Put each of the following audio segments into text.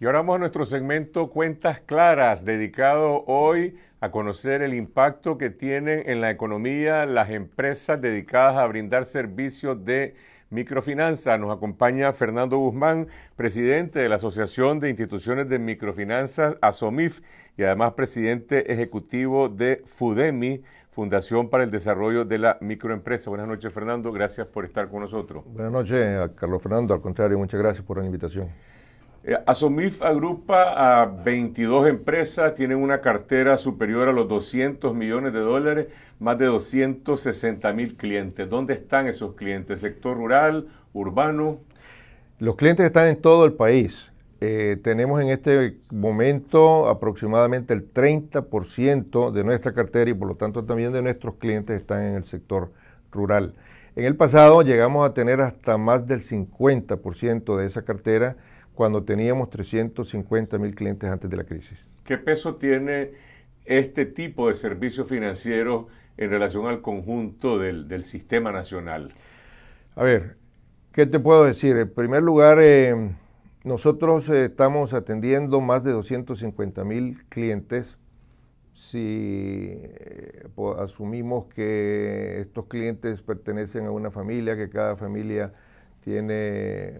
Y ahora vamos a nuestro segmento Cuentas Claras, dedicado hoy a conocer el impacto que tienen en la economía las empresas dedicadas a brindar servicios de microfinanza. Nos acompaña Fernando Guzmán, presidente de la Asociación de Instituciones de Microfinanzas, ASOMIF, y además presidente ejecutivo de FUDEMI, Fundación para el Desarrollo de la Microempresa. Buenas noches, Fernando. Gracias por estar con nosotros. Buenas noches, Carlos Fernando. Al contrario, muchas gracias por la invitación. Eh, Asomif agrupa a 22 empresas, tienen una cartera superior a los 200 millones de dólares, más de 260 mil clientes. ¿Dónde están esos clientes? ¿Sector rural, urbano? Los clientes están en todo el país. Eh, tenemos en este momento aproximadamente el 30% de nuestra cartera y por lo tanto también de nuestros clientes están en el sector rural. En el pasado llegamos a tener hasta más del 50% de esa cartera cuando teníamos 350 mil clientes antes de la crisis. ¿Qué peso tiene este tipo de servicios financieros en relación al conjunto del, sistema nacional? A ver, ¿qué te puedo decir? En primer lugar, eh, nosotros eh, estamos atendiendo más de 250 mil clientes. Si eh, asumimos que estos clientes pertenecen a una familia, que cada familia tiene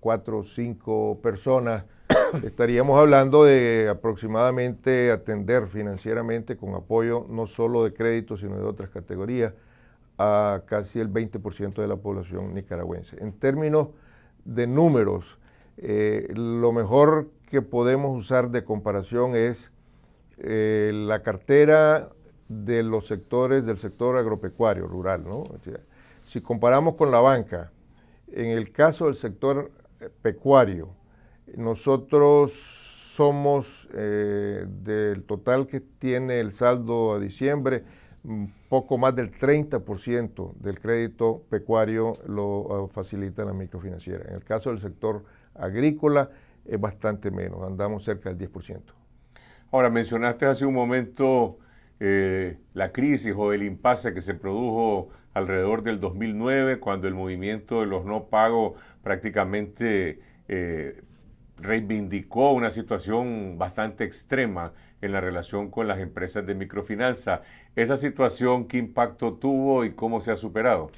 cuatro o cinco personas, estaríamos hablando de aproximadamente atender financieramente con apoyo no solo de crédito, sino de otras categorías a casi el 20% de la población nicaragüense. En términos de números, eh, lo mejor que podemos usar de comparación es eh, la cartera de los sectores del sector agropecuario rural. si comparamos con la banca, en el caso del sector pecuario. Nosotros somos eh, del total que tiene el saldo a diciembre, mm, poco más del 30% del crédito pecuario lo ah, facilita la microfinanciera. En el caso del sector agrícola es bastante menos, andamos cerca del 10%. Ahora, mencionaste hace un momento eh, la crisis o el impasse que se produjo alrededor del 2009, cuando el movimiento de los no pagos prácticamente eh, reivindicó una situación bastante extrema en la relación con las empresas de microfinanza. ¿Esa situación qué impacto tuvo y cómo se ha superado?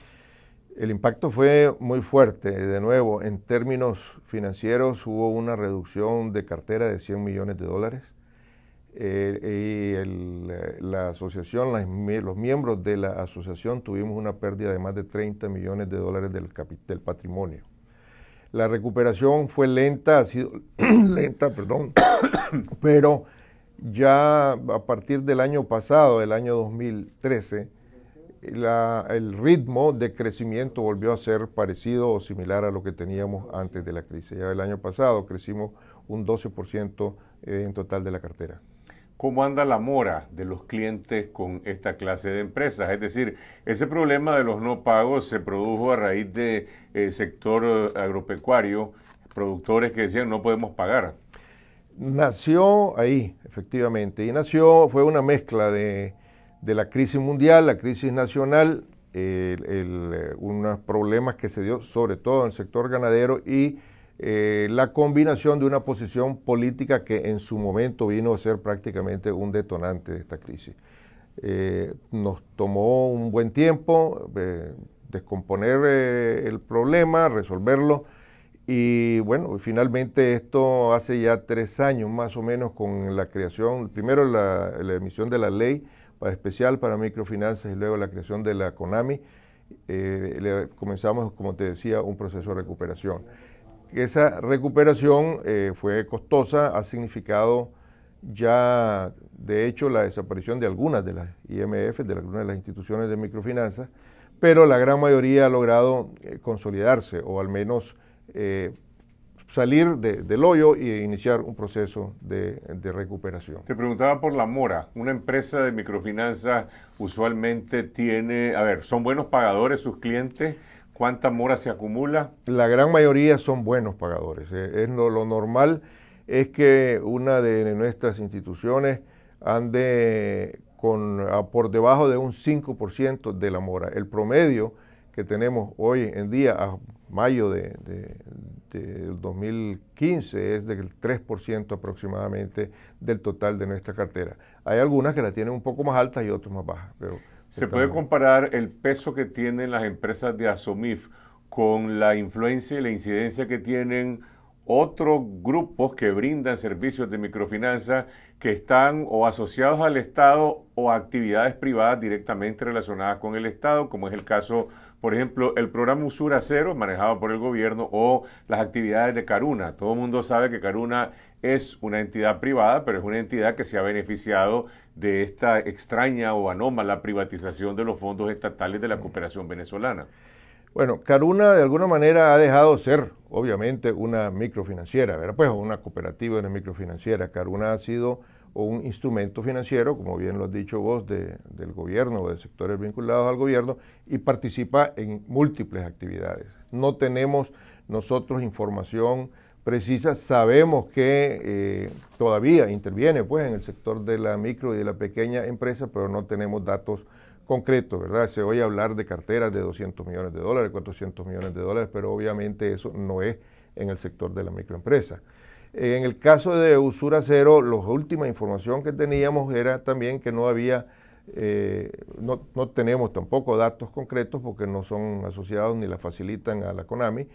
El impacto fue muy fuerte. De nuevo, en términos financieros hubo una reducción de cartera de 100 millones de dólares. Eh, y eh, la asociación, los miembros de la asociación tuvimos una pérdida de más de 30 millones de dólares del, patrimonio. La recuperación fue lenta, ha sido lenta, perdón, pero ya a partir del año pasado, el año 2013, la, el ritmo de crecimiento volvió a ser parecido o similar a lo que teníamos antes de la crisis. Ya el año pasado crecimos un 12% eh, en total de la cartera cómo anda la mora de los clientes con esta clase de empresas. Es decir, ese problema de los no pagos se produjo a raíz del eh, sector eh, agropecuario, productores que decían no podemos pagar. Nació ahí, efectivamente, y nació, fue una mezcla de, la crisis mundial, la crisis nacional, eh, unos problemas que se dio sobre todo en el sector ganadero y eh, la combinación de una posición política que en su momento vino a ser prácticamente un detonante de esta crisis. Eh, nos tomó un buen tiempo eh, descomponer el problema, resolverlo y bueno, finalmente esto hace ya tres años más o menos con la creación, primero la, emisión de la ley para especial para microfinanzas y luego la creación de la CONAMI, comenzamos, como te decía, un proceso de recuperación. Esa recuperación eh, fue costosa, ha significado ya, de hecho, la desaparición de algunas de las IMF, de algunas de las instituciones de microfinanzas, pero la gran mayoría ha logrado eh, consolidarse o al menos eh, salir del hoyo e iniciar un proceso de, recuperación. Te preguntaba por la mora. Una empresa de microfinanza usualmente tiene, a ver, son buenos pagadores sus clientes, ¿Cuánta mora se acumula? La gran mayoría son buenos pagadores. Eh, es lo, normal es que una de nuestras instituciones ande con, por debajo de un 5% de la mora. El promedio que tenemos hoy en día, a mayo del de, 2015, es del 3% aproximadamente del total de nuestra cartera. Hay algunas que la tienen un poco más alta y otras más bajas, pero ¿Se puede comparar el peso que tienen las empresas de ASOMIF con la influencia y la incidencia que tienen otros grupos que brindan servicios de microfinanza que están o asociados al Estado o actividades privadas directamente relacionadas con el Estado, como es el caso por ejemplo, el programa Usura Cero, manejado por el gobierno, o las actividades de Caruna. Todo el mundo sabe que Caruna es una entidad privada, pero es una entidad que se ha beneficiado de esta extraña o anómala privatización de los fondos estatales de la cooperación venezolana. Bueno, Caruna de alguna manera ha dejado de ser, obviamente, una microfinanciera, ¿verdad? Pues una cooperativa, una microfinanciera. Caruna ha sido o un instrumento financiero, como bien lo has dicho vos, del gobierno o de sectores vinculados al gobierno, y participa en múltiples actividades. No tenemos nosotros información precisa, sabemos que eh, todavía interviene pues, en el sector de la micro y de la pequeña empresa, pero no tenemos datos concretos, ¿verdad? Se oye hablar de carteras de 200 millones de dólares, 400 millones de dólares, pero obviamente eso no es en el sector de la microempresa. Eh, en el caso de Usura Cero, la última información que teníamos era también que no había, eh, no, no, tenemos tampoco datos concretos porque no son asociados ni la facilitan a la Konami,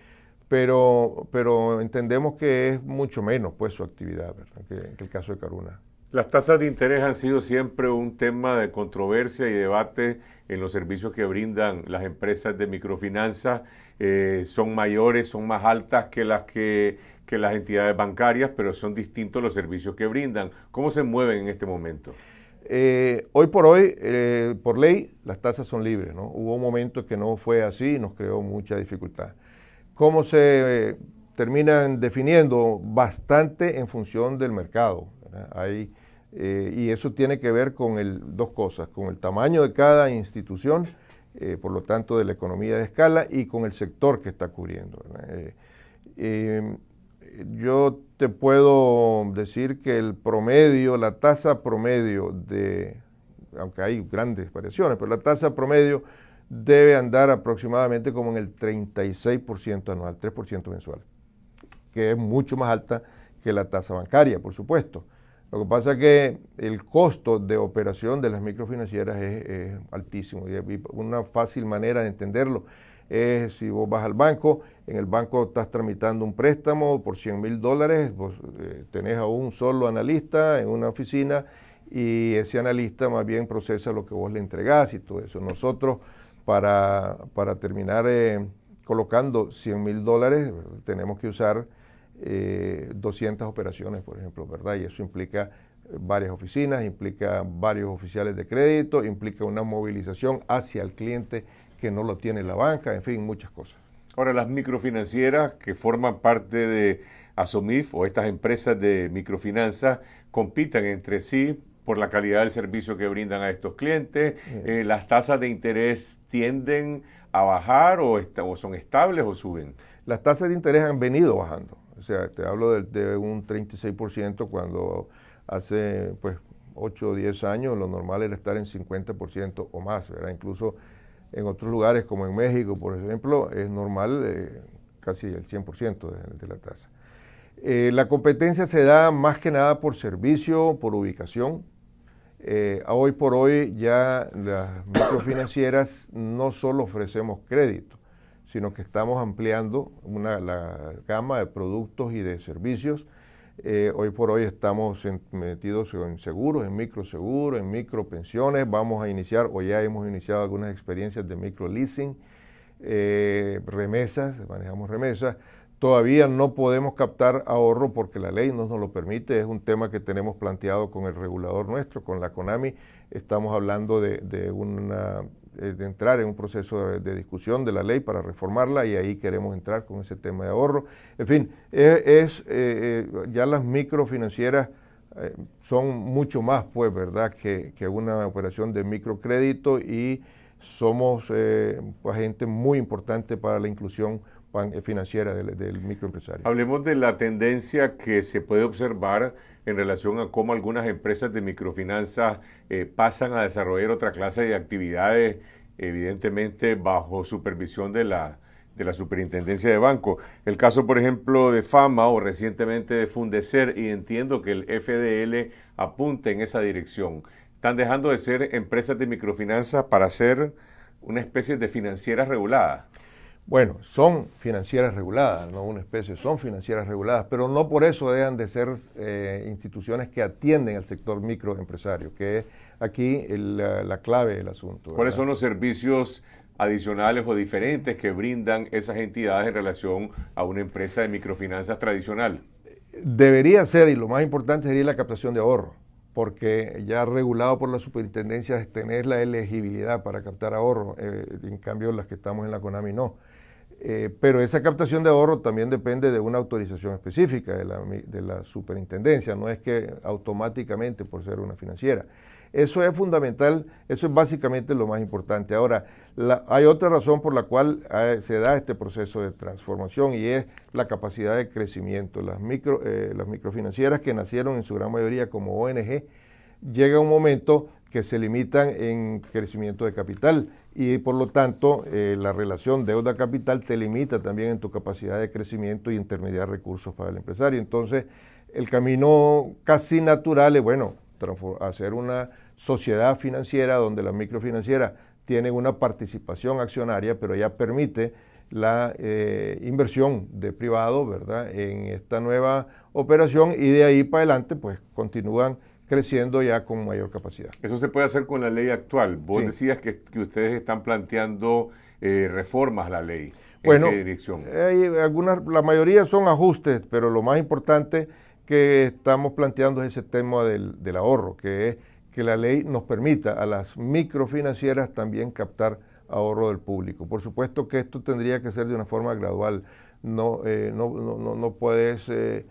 pero, pero entendemos que es mucho menos pues su actividad que el caso de Caruna. Las tasas de interés han sido siempre un tema de controversia y debate en los servicios que brindan las empresas de microfinanzas. Eh, son mayores, son más altas que las que, las entidades bancarias, pero son distintos los servicios que brindan. ¿Cómo se mueven en este momento? Eh, hoy por hoy, eh, por ley, las tasas son libres. ¿no? Hubo momentos que no fue así y nos creó mucha dificultad. ¿Cómo se terminan definiendo? Bastante en función del mercado. Hay, eh, y eso tiene que ver con el, dos cosas, con el tamaño de cada institución, eh, por lo tanto de la economía de escala y con el sector que está cubriendo. Eh, em, yo te puedo decir que el promedio, la tasa promedio de, aunque hay grandes variaciones, pero la tasa promedio debe andar aproximadamente como en el 36% anual, 3% mensual, que es mucho más alta que la tasa bancaria, por supuesto. Lo que pasa es que el costo de operación de las microfinancieras es, altísimo y una fácil manera de entenderlo es si vos vas al banco, en el banco estás tramitando un préstamo por 100 mil dólares, vos eh, tenés a un solo analista en una oficina y ese analista más bien procesa lo que vos le entregás y todo eso. Nosotros, para, terminar eh, colocando 100 mil dólares, tenemos que usar eh, 200 operaciones, por ejemplo, ¿verdad? Y eso implica eh, varias oficinas, implica varios oficiales de crédito, implica una movilización hacia el cliente que no lo tiene la banca, en fin, muchas cosas. Ahora, las microfinancieras que forman parte de ASOMIF o estas empresas de microfinanzas compitan entre sí por la calidad del servicio que brindan a estos clientes. Eh, ¿Las tasas de interés tienden a bajar o, o son estables o suben? Las tasas de interés han venido bajando. O sea, te hablo de, un 36% cuando hace pues 8 o 10 años lo normal era estar en 50% o más, ¿verdad? Incluso en otros lugares como en México, por ejemplo, es normal eh, casi el 100% de, la tasa. Eh, la competencia se da más que nada por servicio, por ubicación. Eh, hoy por hoy ya las microfinancieras no solo ofrecemos crédito, sino que estamos ampliando una, la gama de productos y de servicios. Eh, hoy por hoy estamos metidos en seguros, en microseguros, en micropensiones. Vamos a iniciar, o ya hemos iniciado algunas experiencias de micro leasing, eh, remesas, manejamos remesas. Todavía no podemos captar ahorro porque la ley no nos lo permite. Es un tema que tenemos planteado con el regulador nuestro, con la CONAMI. Estamos hablando de una eh, de entrar en un proceso de, discusión de la ley para reformarla y ahí queremos entrar con ese tema de ahorro. En fin, eh, es, eh, ya las microfinancieras son mucho más, pues, ¿verdad?, que, una operación de microcrédito y somos pues, agentes muy importante para la inclusión eh, financiera del, microempresario. Hablemos de la tendencia que se puede observar en relación a cómo algunas empresas de microfinanzas eh, pasan a desarrollar otra clase de actividades, evidentemente bajo supervisión de la, de la superintendencia de banco. El caso, por ejemplo, de FAMA o recientemente de Fundecer, y entiendo que el FDL apunte en esa dirección. Están dejando de ser empresas de microfinanzas para ser una especie de financieras reguladas. Bueno, son financieras reguladas, no una especie, son financieras reguladas, pero no por eso dejan de ser eh, instituciones que atienden al sector microempresario, que es aquí la, clave del asunto. ¿Cuáles son los servicios adicionales o diferentes que brindan esas entidades en relación a una empresa de microfinanzas tradicional? Debería ser, y lo más importante sería la captación de ahorro porque ya regulado por la superintendencia es tener la elegibilidad para captar ahorro, eh, en cambio las que estamos en la CONAMI no. Eh, pero esa captación de ahorro también depende de una autorización específica de la, superintendencia, no es que automáticamente por ser una financiera. Eso es fundamental, eso es básicamente lo más importante. Ahora, hay otra razón por la cual eh, se da este proceso de transformación y es la capacidad de crecimiento. Las, micro, eh, las microfinancieras que nacieron en su gran mayoría como ONG, llega un momento que se limitan en crecimiento de capital y por lo tanto eh, la relación deuda-capital te limita también en tu capacidad de crecimiento y intermediar recursos para el empresario. Entonces, el camino casi natural es, bueno, hacer una sociedad financiera donde la microfinanciera tiene una participación accionaria, pero ya permite la eh, inversión de privado, ¿verdad?, en esta nueva operación y de ahí para adelante, pues continúan creciendo ya con mayor capacidad. Eso se puede hacer con la ley actual. Vos decías que, ustedes están planteando eh, reformas a la ley. bueno, dirección? algunas, la mayoría son ajustes, pero lo más importante que estamos planteando es ese tema del, ahorro, que es que la ley nos permita a las microfinancieras también captar ahorro del público. Por supuesto que esto tendría que ser de una forma gradual. No, eh, no, no, no, puedes eh,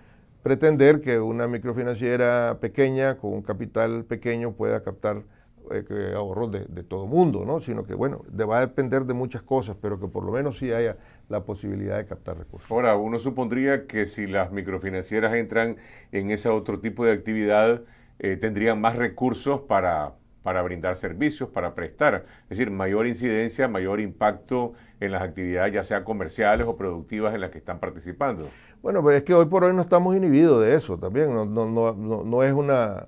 pretender que una microfinanciera pequeña, con un capital pequeño, pueda captar eh, ahorros de, todo el mundo, ¿no? sino que, bueno, va a depender de muchas cosas, pero que por lo menos sí haya la posibilidad de captar recursos. Ahora, uno supondría que si las microfinancieras entran en ese otro tipo de actividad, eh, tendrían más recursos para para brindar servicios, para prestar. Es decir, mayor incidencia, mayor impacto en las actividades, ya sean comerciales o productivas, en las que están participando. Bueno, pues es que hoy por hoy no estamos inhibidos de eso también. No, es una.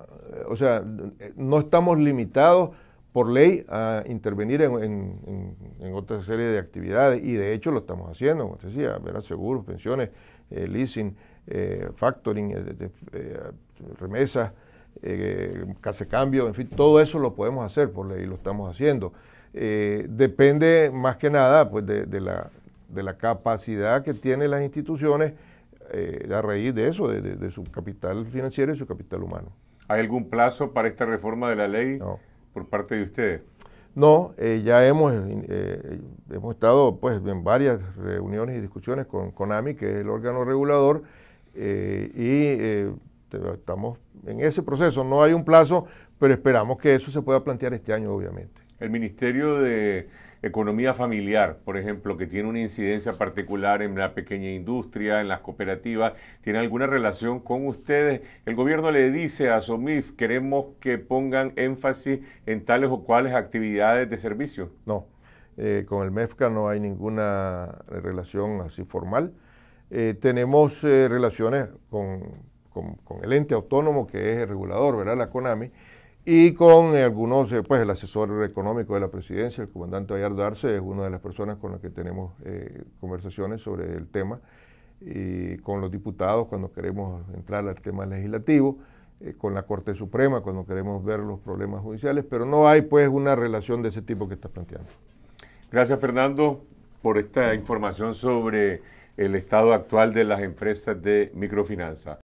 O sea, no estamos limitados por ley a intervenir en, otra serie de actividades y de hecho lo estamos haciendo, como te decía, ver, seguros, pensiones, eh, leasing, eh, factoring, eh, remesas, eh, cambio, en fin, todo eso lo podemos hacer por ley, lo estamos haciendo. Eh, depende más que nada pues, de, la, capacidad que tienen las instituciones eh, a raíz de eso, de, su capital financiero y su capital humano. ¿Hay algún plazo para esta reforma de la ley por parte de ustedes? No, eh, ya hemos, hemos estado pues, en varias reuniones y discusiones con CONAMI, que es el órgano regulador, y este, estamos en ese proceso, no hay un plazo, pero esperamos que eso se pueda plantear este año, obviamente. El Ministerio de Economía Familiar, por ejemplo, que tiene una incidencia particular en la pequeña industria, en las cooperativas, ¿tiene alguna relación con ustedes? El gobierno le dice a SOMIF, queremos que pongan énfasis en tales o cuales actividades de servicio. No, eh, con el MEFCA no hay ninguna relación así formal. Eh, tenemos eh, relaciones con con, el ente autónomo que es el regulador, ¿verdad? La CONAMI, y con eh, algunos, eh, pues el asesor económico de la presidencia, el comandante Bayardo Arce, es una de las personas con las que tenemos eh, conversaciones sobre el tema, y con los diputados cuando queremos entrar al tema legislativo, con la Corte Suprema cuando queremos ver los problemas judiciales, pero no hay pues una relación de ese tipo que está planteando. Gracias Fernando por esta información sobre el estado actual de las empresas de microfinanza.